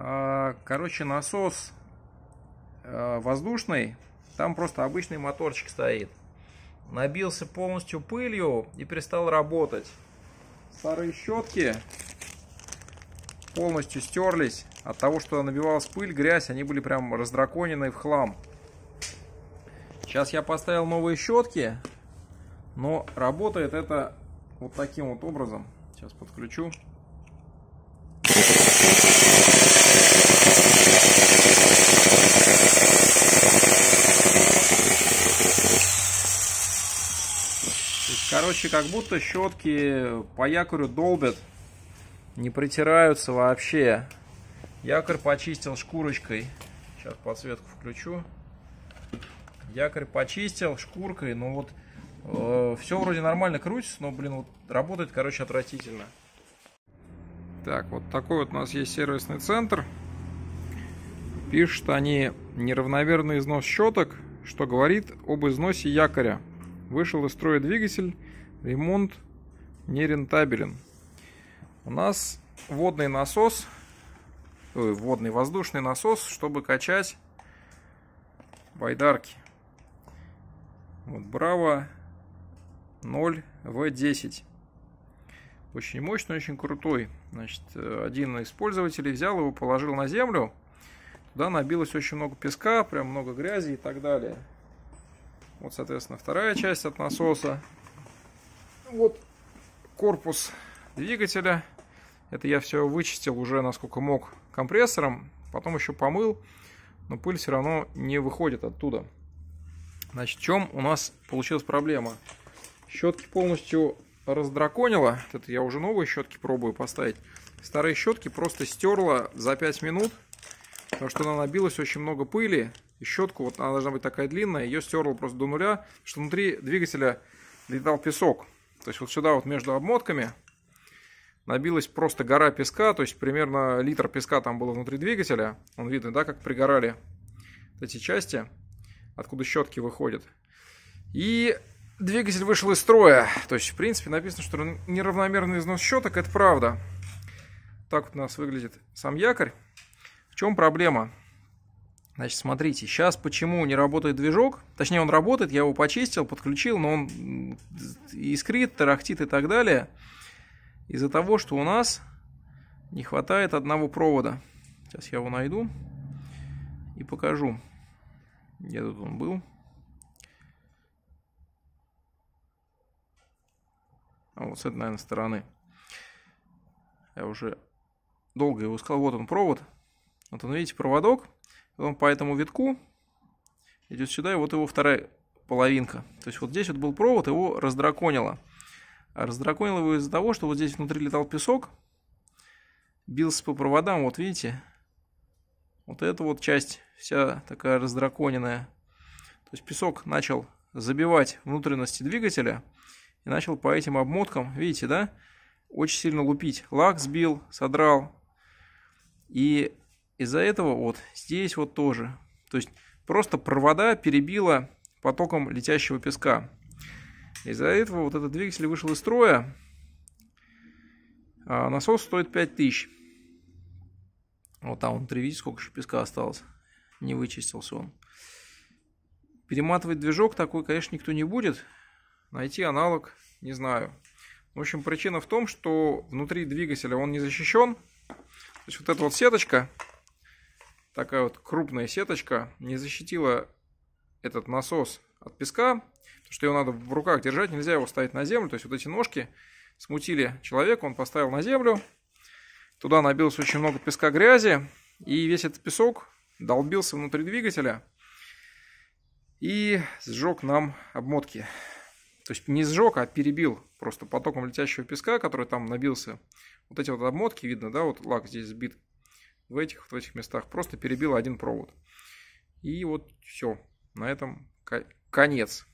А, короче, насос а, воздушный, там просто обычный моторчик стоит. Набился полностью пылью и перестал работать. Старые щетки полностью стерлись от того, что набивалась пыль, грязь, они были прям раздраконены в хлам. Сейчас я поставил новые щетки, но работает это вот таким вот образом. Сейчас подключу. Короче, как будто щетки по якорю долбят, не притираются вообще. Якорь почистил шкурочкой. Сейчас подсветку включу. Якорь почистил шкуркой, но ну вот э, все вроде нормально крутится, но, блин, вот работает, короче, отвратительно. Так, вот такой вот у нас есть сервисный центр. Пишут они неравномерный износ щеток, что говорит об износе якоря. Вышел из строя двигатель, ремонт нерентабелен. У нас водный насос, э, водный воздушный насос, чтобы качать байдарки. Вот Браво 0 В10. Очень мощный, очень крутой. Значит, э, один из пользователей взял его, положил на землю. Туда набилось очень много песка, прям много грязи и так далее. Вот, соответственно, вторая часть от насоса. Ну вот корпус двигателя. Это я все вычистил уже насколько мог компрессором, потом еще помыл, но пыль все равно не выходит оттуда. Значит, в чем у нас получилась проблема? Щетки полностью раздраконила. это я уже новые щетки пробую поставить. Старые щетки просто стерла за 5 минут, потому что она набилась очень много пыли. И щетку, вот она должна быть такая длинная, ее стерла просто до нуля, что внутри двигателя летал песок. То есть вот сюда вот между обмотками набилась просто гора песка, то есть примерно литр песка там было внутри двигателя. Он видно, да, как пригорали эти части, откуда щетки выходят. И двигатель вышел из строя. То есть, в принципе, написано, что неравномерный износ щеток, это правда. Так вот у нас выглядит сам якорь. В чем проблема? Значит, смотрите, сейчас почему не работает движок? Точнее, он работает, я его почистил, подключил, но он искрит, тарахтит и так далее. Из-за того, что у нас не хватает одного провода. Сейчас я его найду и покажу. Где тут он был? А вот с этой, наверное, стороны. Я уже долго его искал. Вот он провод. Вот он, видите, проводок. Потом по этому витку идет сюда, и вот его вторая половинка. То есть вот здесь вот был провод, его раздраконило. А раздраконило его из-за того, что вот здесь внутри летал песок, бился по проводам, вот видите. Вот эта вот часть вся такая раздраконенная. То есть песок начал забивать внутренности двигателя и начал по этим обмоткам, видите, да, очень сильно лупить. Лак сбил, содрал. И из-за этого вот здесь вот тоже. То есть просто провода перебило потоком летящего песка. Из-за этого вот этот двигатель вышел из строя. А насос стоит 5000. Вот там, внутри, видите, сколько еще песка осталось. Не вычистился он. Перематывать движок такой, конечно, никто не будет. Найти аналог не знаю. В общем, причина в том, что внутри двигателя он не защищен. То есть вот эта вот сеточка, такая вот крупная сеточка не защитила этот насос от песка, потому что его надо в руках держать, нельзя его ставить на землю. То есть вот эти ножки смутили человека, он поставил на землю, туда набилось очень много песка грязи, и весь этот песок долбился внутри двигателя и сжег нам обмотки. То есть не сжег, а перебил просто потоком летящего песка, который там набился. Вот эти вот обмотки, видно, да, вот лак здесь сбит в этих, в этих местах просто перебила один провод. И вот все, на этом конец.